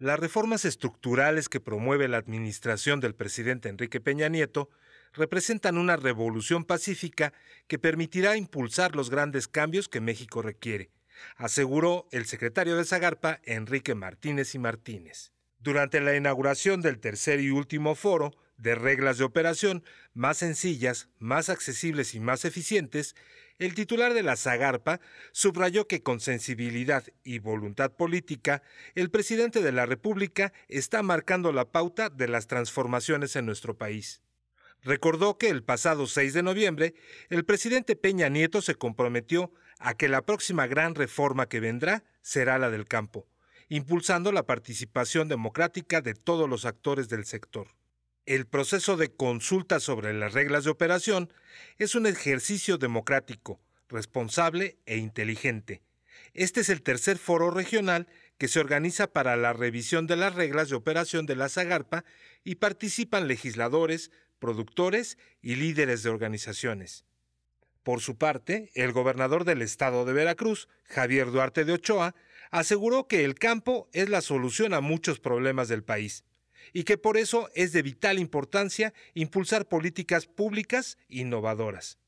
las reformas estructurales que promueve la administración del presidente Enrique Peña Nieto representan una revolución pacífica que permitirá impulsar los grandes cambios que México requiere, aseguró el secretario de Zagarpa, Enrique Martínez y Martínez. Durante la inauguración del tercer y último foro de reglas de operación más sencillas, más accesibles y más eficientes, el titular de la Zagarpa subrayó que con sensibilidad y voluntad política, el presidente de la República está marcando la pauta de las transformaciones en nuestro país. Recordó que el pasado 6 de noviembre, el presidente Peña Nieto se comprometió a que la próxima gran reforma que vendrá será la del campo, impulsando la participación democrática de todos los actores del sector el proceso de consulta sobre las reglas de operación es un ejercicio democrático, responsable e inteligente. Este es el tercer foro regional que se organiza para la revisión de las reglas de operación de la Zagarpa y participan legisladores, productores y líderes de organizaciones. Por su parte, el gobernador del estado de Veracruz, Javier Duarte de Ochoa, aseguró que el campo es la solución a muchos problemas del país y que por eso es de vital importancia impulsar políticas públicas innovadoras.